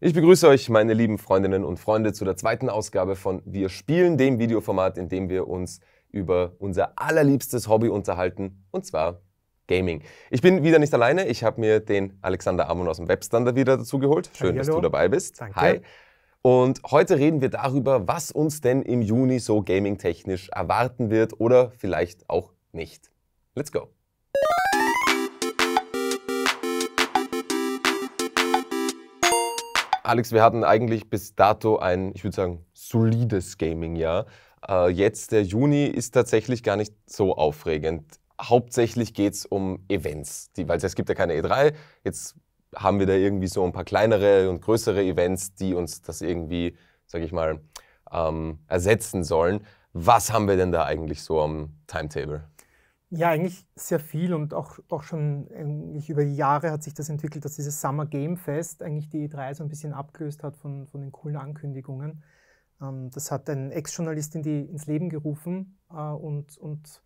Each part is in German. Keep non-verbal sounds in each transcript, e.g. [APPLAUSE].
Ich begrüße euch, meine lieben Freundinnen und Freunde, zu der zweiten Ausgabe von Wir spielen, dem Videoformat, in dem wir uns über unser allerliebstes Hobby unterhalten, und zwar Gaming. Ich bin wieder nicht alleine. Ich habe mir den Alexander Amon aus dem Webstander wieder dazu geholt. Schön, Hallo. dass du dabei bist. Danke. Hi. Und heute reden wir darüber, was uns denn im Juni so gamingtechnisch erwarten wird oder vielleicht auch nicht. Let's go. Alex, wir hatten eigentlich bis dato ein, ich würde sagen, solides Gaming-Jahr. Äh, jetzt der Juni ist tatsächlich gar nicht so aufregend. Hauptsächlich geht es um Events, die, weil es gibt ja keine E3. Jetzt haben wir da irgendwie so ein paar kleinere und größere Events, die uns das irgendwie, sage ich mal, ähm, ersetzen sollen. Was haben wir denn da eigentlich so am Timetable? Ja, eigentlich sehr viel und auch, auch schon eigentlich über die Jahre hat sich das entwickelt, dass dieses Summer Game Fest eigentlich die E3 so ein bisschen abgelöst hat von, von den coolen Ankündigungen. Ähm, das hat ein Ex-Journalist in ins Leben gerufen äh, und, und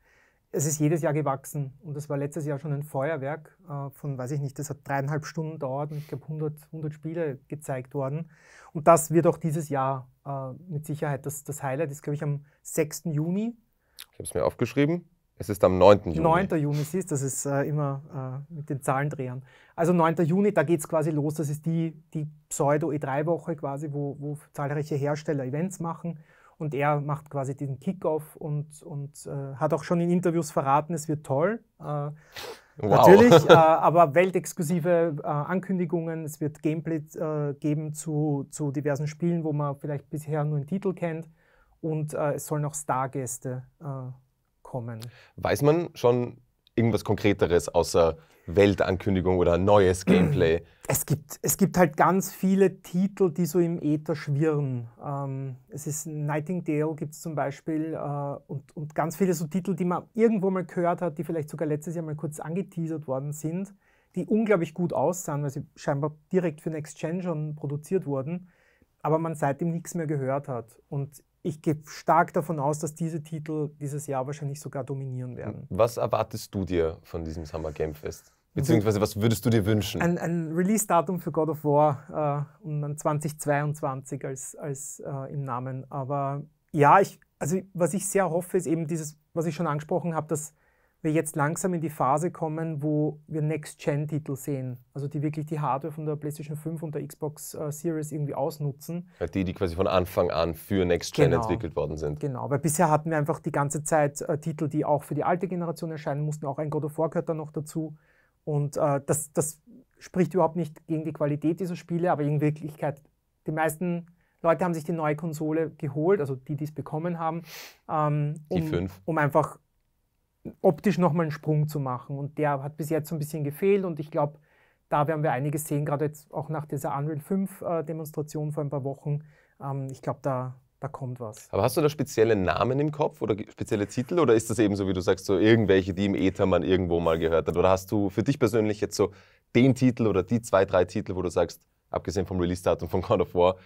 es ist jedes Jahr gewachsen und das war letztes Jahr schon ein Feuerwerk äh, von, weiß ich nicht, das hat dreieinhalb Stunden dauert und ich glaube 100, 100 Spiele gezeigt worden. Und das wird auch dieses Jahr äh, mit Sicherheit das, das Highlight, ist glaube ich am 6. Juni. Ich habe es mir aufgeschrieben. Es ist am 9. Juni. 9. Juni, siehst du, das ist äh, immer äh, mit den Zahlendrehern. Also 9. Juni, da geht es quasi los. Das ist die, die Pseudo-E3-Woche quasi, wo, wo zahlreiche Hersteller Events machen. Und er macht quasi den Kickoff und, und äh, hat auch schon in Interviews verraten, es wird toll. Äh, wow. Natürlich, [LAUGHS] äh, aber weltexklusive äh, Ankündigungen. Es wird Gameplay äh, geben zu, zu diversen Spielen, wo man vielleicht bisher nur einen Titel kennt. Und äh, es sollen auch Stargäste kommen. Weiß man schon irgendwas Konkreteres außer Weltankündigung oder neues [CLEARS THROAT] Gameplay? Es gibt, es gibt halt ganz viele Titel, die so im Äther schwirren. Ähm, es ist Nightingale gibt es zum Beispiel äh, und, und ganz viele so Titel, die man irgendwo mal gehört hat, die vielleicht sogar letztes Jahr mal kurz angeteasert worden sind, die unglaublich gut aussahen, weil sie scheinbar direkt für Next Gen schon produziert wurden, aber man seitdem nichts mehr gehört hat. Und ich gehe stark davon aus, dass diese Titel dieses Jahr wahrscheinlich sogar dominieren werden. Was erwartest du dir von diesem Summer Game Fest? Beziehungsweise, was würdest du dir wünschen? Ein, ein Release-Datum für God of War äh, und dann 2022 als, als äh, im Namen. Aber ja, ich, also was ich sehr hoffe, ist eben dieses, was ich schon angesprochen habe, dass wir jetzt langsam in die Phase kommen, wo wir Next-Gen-Titel sehen. Also die wirklich die Hardware von der PlayStation 5 und der Xbox äh, Series irgendwie ausnutzen. Ja, die, die quasi von Anfang an für Next-Gen genau. entwickelt worden sind. Genau, weil bisher hatten wir einfach die ganze Zeit äh, Titel, die auch für die alte Generation erscheinen mussten, auch ein God of War gehört da noch dazu. Und äh, das, das spricht überhaupt nicht gegen die Qualität dieser Spiele, aber in Wirklichkeit, die meisten Leute haben sich die neue Konsole geholt, also die, die es bekommen haben, ähm, um, um einfach optisch nochmal einen Sprung zu machen. Und der hat bis jetzt so ein bisschen gefehlt und ich glaube, da werden wir einiges sehen, gerade jetzt auch nach dieser Unreal 5 äh, Demonstration vor ein paar Wochen. Ähm, ich glaube, da, da kommt was. Aber hast du da spezielle Namen im Kopf oder spezielle Titel oder ist das eben so, wie du sagst, so irgendwelche, die im Äther man irgendwo mal gehört hat? Oder hast du für dich persönlich jetzt so den Titel oder die zwei, drei Titel, wo du sagst, abgesehen vom Release-Datum von God of War,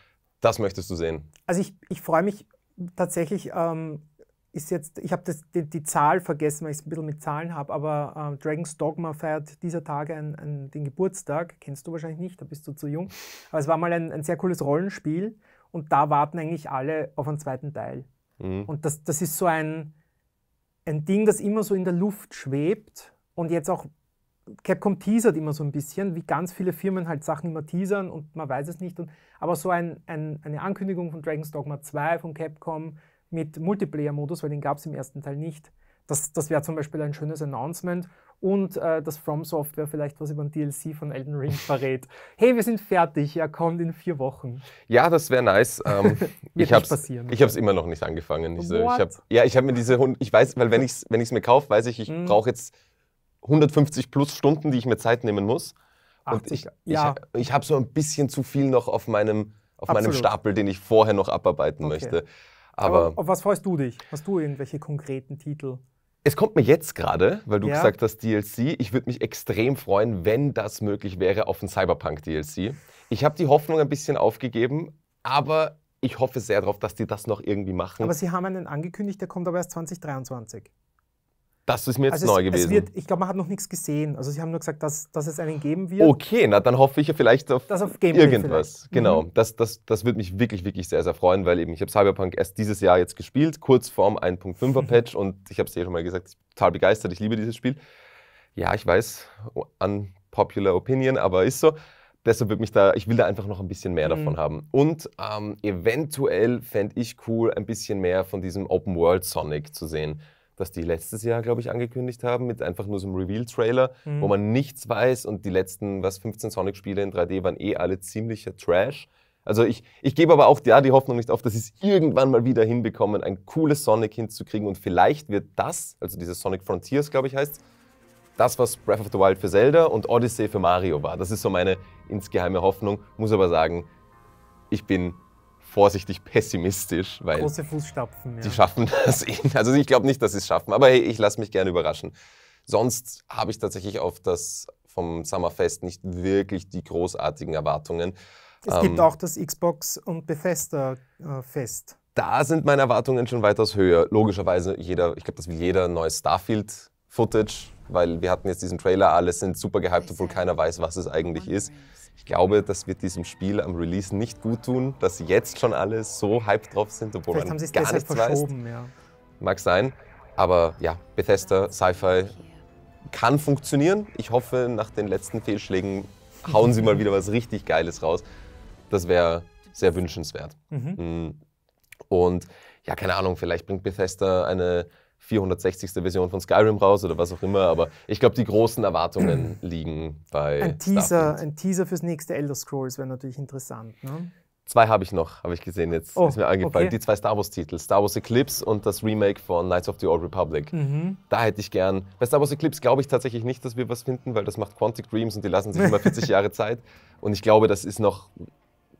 das möchtest du sehen? Also ich, ich freue mich tatsächlich ähm, ist jetzt, ich habe die, die Zahl vergessen, weil ich es ein bisschen mit Zahlen habe, aber äh, Dragon's Dogma feiert dieser Tage ein, ein, den Geburtstag. Kennst du wahrscheinlich nicht, da bist du zu jung. Aber es war mal ein, ein sehr cooles Rollenspiel und da warten eigentlich alle auf einen zweiten Teil. Mhm. Und das, das ist so ein, ein Ding, das immer so in der Luft schwebt und jetzt auch Capcom teasert immer so ein bisschen, wie ganz viele Firmen halt Sachen immer teasern und man weiß es nicht. Und, aber so ein, ein, eine Ankündigung von Dragon's Dogma 2 von Capcom, mit Multiplayer-Modus, weil den gab es im ersten Teil nicht. Das, das wäre zum Beispiel ein schönes Announcement und äh, dass From Software vielleicht was über den DLC von Elden Ring verrät. [LAUGHS] Hey, wir sind fertig, er kommt in vier Wochen. Ja, das wäre nice. Ähm, [LAUGHS] ich habe es immer noch nicht angefangen. Ich, so, ich hab, ja, ich habe mir diese, ich weiß, weil wenn ich es wenn mir kaufe, weiß ich, ich mm. brauche jetzt 150 plus Stunden, die ich mir Zeit nehmen muss. Und 80, ich, ja. ich, ich habe so ein bisschen zu viel noch auf meinem, auf meinem Stapel, den ich vorher noch abarbeiten okay. möchte. Aber, Aber auf was freust du dich? Hast du irgendwelche konkreten Titel? Es kommt mir jetzt gerade, weil du ja. gesagt hast DLC, ich würde mich extrem freuen, wenn das möglich wäre, auf ein Cyberpunk DLC. Ich habe die Hoffnung ein bisschen aufgegeben, aber ich hoffe sehr darauf, dass die das noch irgendwie machen. Aber sie haben einen angekündigt, der kommt aber erst 2023. Das ist mir jetzt also neu es, gewesen. Es wird, ich glaube, man hat noch nichts gesehen. Also sie haben nur gesagt, dass, dass es einen geben wird. Okay, na dann hoffe ich ja vielleicht auf, auf irgendwas. Vielleicht. Mhm. Genau, mhm. das, das, das würde mich wirklich, wirklich sehr, sehr freuen, weil eben ich habe Cyberpunk erst dieses Jahr jetzt gespielt, kurz vorm 1.5er [LAUGHS] Patch mhm. und ich habe es dir schon mal gesagt, ich bin total begeistert, ich liebe dieses Spiel. Ja, ich weiß, unpopular opinion, aber ist so. Deshalb würde mich da, ich will da einfach noch ein bisschen mehr mhm. davon haben. Und ähm, eventuell fände ich cool, ein bisschen mehr von diesem Open World Sonic zu sehen was die letztes Jahr, glaube ich, angekündigt haben, mit einfach nur so einem Reveal-Trailer, mhm. wo man nichts weiß und die letzten, was, 15 Sonic-Spiele in 3D waren eh alle ziemlicher Trash. Also ich, ich gebe aber auch ja, die Hoffnung nicht auf, dass sie es irgendwann mal wieder hinbekommen, ein cooles Sonic hinzukriegen und vielleicht wird das, also dieses Sonic Frontiers, glaube ich, heißt, das, was Breath of the Wild für Zelda und Odyssey für Mario war. Das ist so meine insgeheime Hoffnung, muss aber sagen, ich bin vorsichtig pessimistisch, weil große Fußstapfen. Ja. Die schaffen das eben. [LAUGHS] Also ich glaube nicht, dass sie es schaffen, aber hey, ich lasse mich gerne überraschen. Sonst habe ich tatsächlich auf das vom Summerfest nicht wirklich die großartigen Erwartungen. Es ähm, gibt auch das Xbox und Bethesda äh, Fest. Da sind meine Erwartungen schon weitaus höher. Logischerweise jeder, ich glaube, das will jeder neue Starfield Footage, weil wir hatten jetzt diesen Trailer, alle sind super gehypt, obwohl keiner weiß, was es eigentlich ist. Ich glaube, das wird diesem Spiel am Release nicht gut tun, dass jetzt schon alle so hyped drauf sind, obwohl Vielleicht man gar nichts weiß. Ja. Mag sein, aber ja, Bethesda Sci-Fi kann funktionieren. Ich hoffe, nach den letzten Fehlschlägen hauen sie mal wieder was richtig Geiles raus. Das wäre sehr wünschenswert. Mhm. Mm. Und ja, keine Ahnung, vielleicht bringt Bethesda eine 460. Version von Skyrim raus oder was auch immer, aber ich glaube, die großen Erwartungen [CLEARS THROAT] liegen bei. Ein Teaser, ein Teaser fürs nächste Elder Scrolls wäre natürlich interessant. Ne? Zwei habe ich noch, habe ich gesehen jetzt. Oh, ist mir eingefallen. Okay. Die zwei Star Wars-Titel, Star Wars Eclipse und das Remake von Knights of the Old Republic. Mhm. Da hätte ich gern. Bei Star Wars Eclipse glaube ich tatsächlich nicht, dass wir was finden, weil das macht Quantic Dreams und die lassen sich immer 40 [LAUGHS] Jahre Zeit. Und ich glaube, das ist noch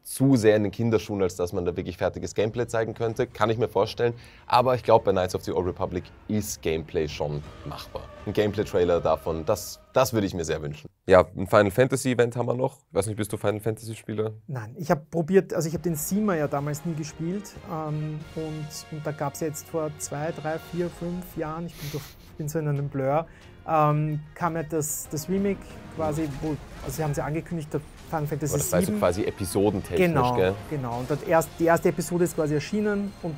zu sehr in den Kinderschuhen, als dass man da wirklich fertiges Gameplay zeigen könnte. Kann ich mir vorstellen. Aber ich glaube, bei Knights of the Old Republic ist Gameplay schon machbar. Ein Gameplay-Trailer davon, das, das würde ich mir sehr wünschen. Ja, ein Final Fantasy-Event haben wir noch. Ich weiß nicht, bist du Final Fantasy-Spieler? Nein, ich habe probiert, also ich habe den Sima ja damals nie gespielt. Ähm, und, und da gab es jetzt vor zwei, drei, vier, fünf Jahren, ich bin, durch, bin so in einem Blur, ähm, kam ja das, das Remake quasi, wo, also sie haben sie ja angekündigt, da Final Fantasy VII. Das war so also quasi episodentechnisch, genau, gell? Genau, und erst, die erste Episode ist quasi erschienen und,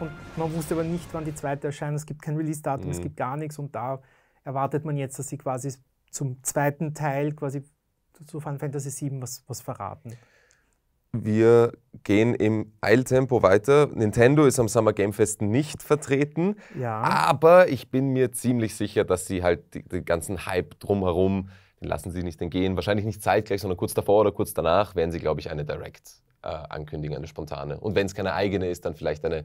und, man wusste aber nicht, wann die zweite erscheint. Es gibt kein Release-Datum, mhm. es gibt gar nichts und da erwartet man jetzt, dass sie quasi zum zweiten Teil quasi zu Final Fantasy VII was, was verraten. Wir gehen im Eiltempo weiter. Nintendo ist am Summer Game Fest nicht vertreten, ja. aber ich bin mir ziemlich sicher, dass sie halt den ganzen Hype drumherum den lassen sie nicht entgehen. Wahrscheinlich nicht zeitgleich, sondern kurz davor oder kurz danach werden sie, glaube ich, eine Direct äh, ankündigen, eine spontane. Und wenn es keine eigene ist, dann vielleicht eine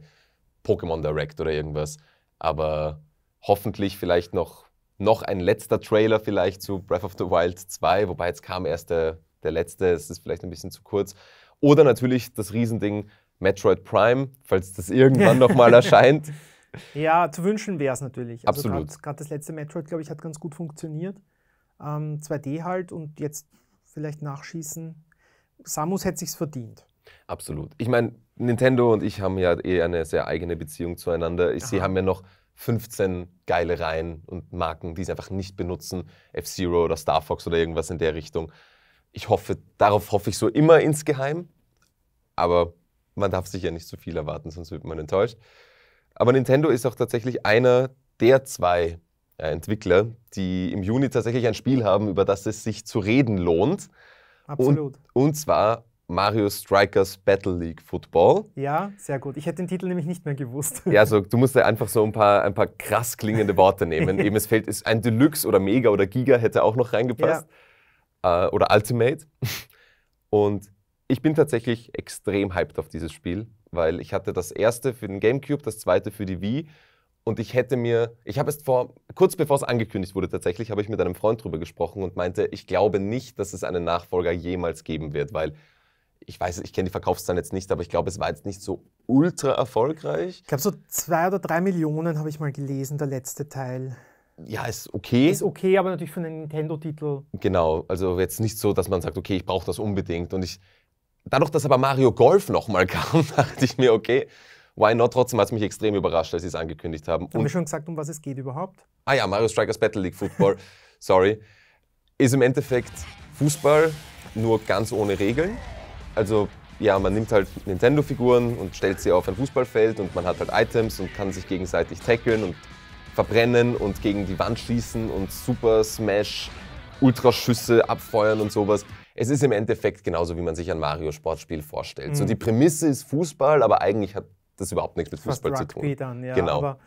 Pokémon Direct oder irgendwas. Aber hoffentlich vielleicht noch, noch ein letzter Trailer vielleicht zu Breath of the Wild 2, wobei jetzt kam erst der, der letzte, es ist vielleicht ein bisschen zu kurz. Oder natürlich das Riesending Metroid Prime, falls das irgendwann [LAUGHS] nochmal erscheint. Ja, zu wünschen wäre es natürlich. Also Absolut. Gerade das letzte Metroid, glaube ich, hat ganz gut funktioniert ähm, 2D halt und jetzt vielleicht nachschießen. Samus hätte sich's verdient. Absolut. Ich meine, Nintendo und ich haben ja eh eine sehr eigene Beziehung zueinander. Aha. sie haben ja noch 15 geile Reihen und Marken, die sie einfach nicht benutzen. F-Zero oder Star Fox oder irgendwas in der Richtung. Ich hoffe, darauf hoffe ich so immer insgeheim. Aber man darf sich ja nicht zu so viel erwarten, sonst wird man enttäuscht. Aber Nintendo ist auch tatsächlich einer der zwei äh, Entwickler, die im Juni tatsächlich ein Spiel haben, über das es sich zu reden lohnt. Absolut. Und, und zwar Mario Strikers Battle League Football. Ja, sehr gut. Ich hätte den Titel nämlich nicht mehr gewusst. Ja, also du musst ja einfach so ein paar, ein paar krass klingende Worte nehmen. [LAUGHS] Eben es fällt ist ein Deluxe oder Mega oder Giga hätte auch noch reingepasst. Ja. Äh, oder Ultimate. [LAUGHS] Und ich bin tatsächlich extrem hyped auf dieses Spiel, weil ich hatte das erste für den GameCube, das zweite für die Wii und ich hätte mir, ich habe es vor, kurz bevor es angekündigt wurde tatsächlich, habe ich mit einem Freund drüber gesprochen und meinte, ich glaube nicht, dass es einen Nachfolger jemals geben wird, weil ich weiß, ich kenne die Verkaufszahlen jetzt nicht, aber ich glaube, es war jetzt nicht so ultra erfolgreich. Ich glaube, so zwei oder drei Millionen habe ich mal gelesen, der letzte Teil. Ja, ist okay. Ist okay, aber natürlich für einen Nintendo-Titel. Genau, also jetzt nicht so, dass man sagt, okay, ich brauche das unbedingt. Und ich, dadurch, dass aber Mario Golf nochmal [LAUGHS] kam, dachte ich mir, okay, Why Not trotzdem hat es mich extrem überrascht, als sie es angekündigt haben. Haben wir schon gesagt, um was es geht überhaupt? Ah ja, Mario Strikers Battle League Football, [LAUGHS] sorry, ist im Endeffekt Fußball, nur ganz ohne Regeln. Also ja, man nimmt halt Nintendo-Figuren und stellt sie auf ein Fußballfeld und man hat halt Items und kann sich gegenseitig tackeln und verbrennen und gegen die Wand schießen und Super Smash, Ultraschüsse abfeuern und sowas. Es ist im Endeffekt genauso, wie man sich ein Mario-Sportspiel vorstellt. Mhm. So die Prämisse ist Fußball, aber eigentlich hat das überhaupt nichts mit Fußball zu tun. Dann, ja, genau. Aber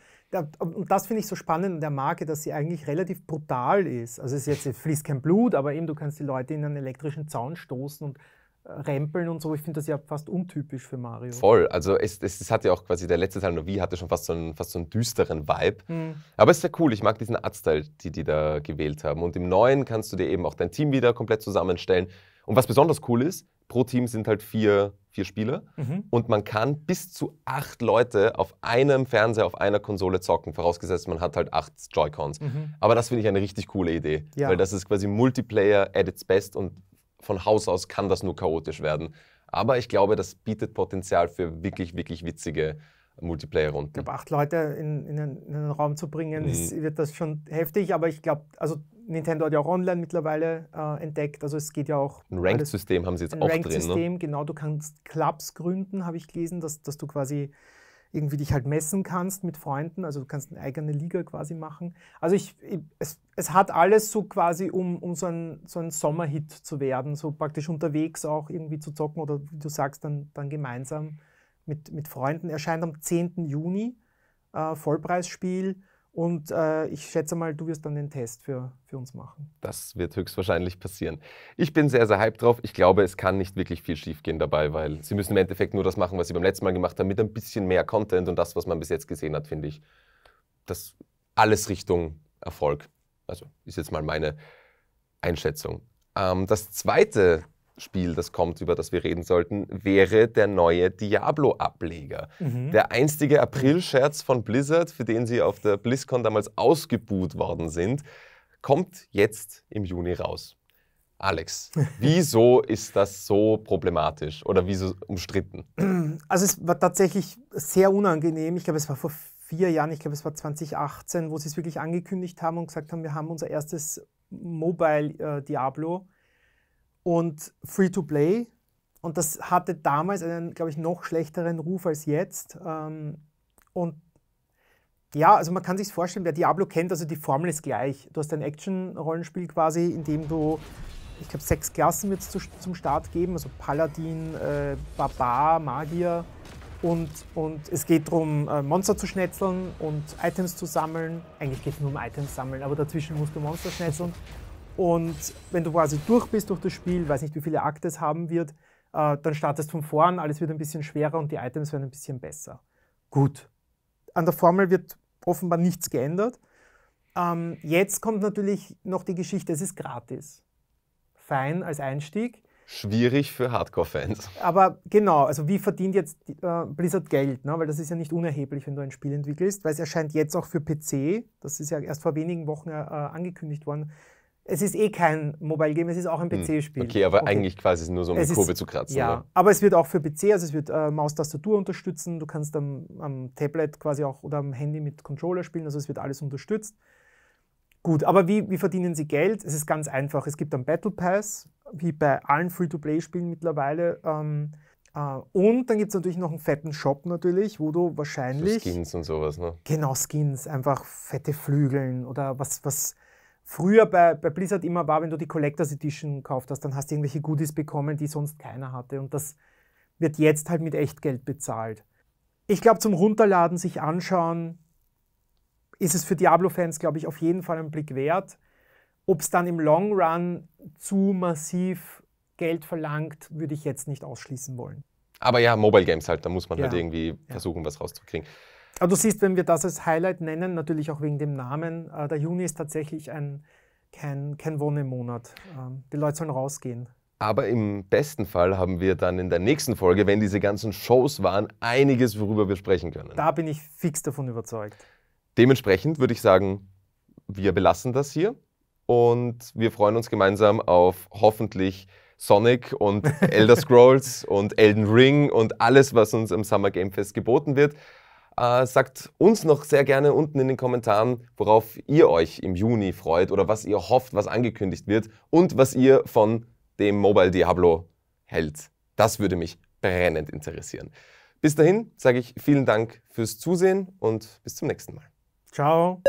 und das finde ich so spannend an der Marke, dass sie eigentlich relativ brutal ist. Also es ist jetzt fließt kein Blut, aber eben du kannst die Leute in einen elektrischen Zaun stoßen und äh, rempeln und so. Ich finde das ja fast untypisch für Mario. Voll. Also es, es, es hat ja auch quasi der letzte Teil noch wie hatte schon fast so einen, fast so einen düsteren Vibe. Mhm. Aber es ist ja cool. Ich mag diesen Artstyle, die die da gewählt haben. Und im neuen kannst du dir eben auch dein Team wieder komplett zusammenstellen. Und was besonders cool ist, pro Team sind halt vier, vier Spieler mhm. und man kann bis zu acht Leute auf einem Fernseher, auf einer Konsole zocken, vorausgesetzt man hat halt acht Joy-Cons. Mhm. Aber das finde ich eine richtig coole Idee, ja. weil das ist quasi Multiplayer at its best und von Haus aus kann das nur chaotisch werden. Aber ich glaube, das bietet Potenzial für wirklich, wirklich witzige Multiplayer-Runden. Ich glaube, acht Leute in, in, einen, in, einen, Raum zu bringen, mhm. ist, wird das schon heftig, aber ich glaube, also Nintendo hat ja auch online mittlerweile äh, entdeckt, also es geht ja auch. Ein Ranked-System haben sie jetzt ein auch Ranked ne? -System, Ne? genau, du kannst Clubs gründen, habe ich gelesen, dass, dass du quasi irgendwie dich halt messen kannst mit Freunden, also du kannst eine eigene Liga quasi machen. Also ich, ich es, es hat alles so quasi, um, um so ein, so ein Sommerhit zu werden, so praktisch unterwegs auch irgendwie zu zocken oder wie du sagst, dann, dann gemeinsam mit, mit Freunden, erscheint am 10. Juni, äh, Vollpreisspiel. Und äh, ich schätze mal, du wirst dann den Test für, für uns machen. Das wird höchstwahrscheinlich passieren. Ich bin sehr, sehr hyped drauf. Ich glaube, es kann nicht wirklich viel schiefgehen dabei, weil sie müssen im Endeffekt nur das machen, was sie beim letzten Mal gemacht haben, mit ein bisschen mehr Content und das, was man bis jetzt gesehen hat, finde ich, das alles Richtung Erfolg. Also ist jetzt mal meine Einschätzung. Ähm, das zweite Spiel, das kommt, über das wir reden sollten, wäre der neue Diablo-Ableger. Mhm. Der einstige April-Scherz von Blizzard, für den sie auf der BlizzCon damals ausgebuht worden sind, kommt jetzt im Juni raus. Alex, [LAUGHS] wieso ist das so problematisch oder wieso umstritten? Also es war tatsächlich sehr unangenehm. Ich glaube, es war vor vier Jahren, ich glaube, es war 2018, wo sie es wirklich angekündigt haben und gesagt haben, wir haben unser erstes Mobile äh, Diablo und Free-to-Play. Und das hatte damals einen, glaube ich, noch schlechteren Ruf als jetzt. Ähm, und ja, also man kann sich vorstellen, wer Diablo kennt, also die Formel ist gleich. Du hast ein Action-Rollenspiel quasi, in dem du, ich glaube, sechs Klassen wird es zu, zum Start geben, also Paladin, äh, Barbar, Magier. Und, und es geht darum, äh, Monster zu schnetzeln und Items zu sammeln. Eigentlich geht es nur um Items sammeln, aber dazwischen musst du Monster schnetzeln. Und wenn du quasi durch bist durch das Spiel, weiß nicht, wie viele Akte es haben wird, äh, dann startest von vorn, alles wird ein bisschen schwerer und die Items werden ein bisschen besser. Gut. An der Formel wird offenbar nichts geändert. Ähm, jetzt kommt natürlich noch die Geschichte, es ist gratis. Fein als Einstieg. Schwierig für Hardcore-Fans. Aber genau, also wie verdient jetzt äh, Blizzard Geld? Ne? Weil das ist ja nicht unerheblich, wenn du ein Spiel entwickelst, weil es erscheint jetzt auch für PC. Das ist ja erst vor wenigen Wochen äh, angekündigt worden, es ist eh kein Mobile Game, es ist auch ein hm. PC-Spiel. Okay, aber okay. eigentlich quasi nur so um es Kurve zu kratzen. Ja, ne? aber es wird auch für PC, also es wird äh, Maustastatur unterstützen. Du kannst am, am Tablet quasi auch oder am Handy mit Controller spielen, also es wird alles unterstützt. Gut, aber wie, wie verdienen sie Geld? Es ist ganz einfach. Es gibt einen Battle Pass, wie bei allen Free-to-Play-Spielen mittlerweile. Ähm, Uh, und dann gibt es natürlich noch einen fetten Shop natürlich, wo du wahrscheinlich. So Skins und sowas, ne? Genau, Skins, einfach fette Flügeln oder was, was früher bei, bei Blizzard immer war, wenn du die Collectors Edition gekauft hast, dann hast du irgendwelche Goodies bekommen, die sonst keiner hatte. Und das wird jetzt halt mit Echtgeld bezahlt. Ich glaube, zum Runterladen, sich anschauen, ist es für Diablo-Fans, glaube ich, auf jeden Fall einen Blick wert. Ob es dann im Long Run zu massiv Geld verlangt, würde ich jetzt nicht ausschließen wollen. Aber ja, Mobile Games halt, da muss man halt ja. halt irgendwie versuchen, ja. was rauszukriegen. Aber du siehst, wenn wir das als Highlight nennen, natürlich auch wegen dem Namen, äh, der Juni ist tatsächlich ein, kein, kein Wonnemonat. Ähm, die Leute sollen rausgehen. Aber im besten Fall haben wir dann in der nächsten Folge, wenn diese ganzen Shows waren, einiges, worüber wir sprechen können. Da bin ich fix davon überzeugt. Dementsprechend würde ich sagen, wir belassen das hier und wir freuen uns gemeinsam auf hoffentlich Sonic und Elder [LAUGHS] Scrolls und Elden Ring und alles, was uns im Summer Game Fest geboten wird. Äh, sagt uns noch sehr gerne unten in den Kommentaren, worauf ihr euch im Juni freut oder was ihr hofft, was angekündigt wird und was ihr von dem Mobile Diablo hält. Das würde mich brennend interessieren. Bis dahin sage ich vielen Dank fürs Zusehen und bis zum nächsten Mal. Ciao.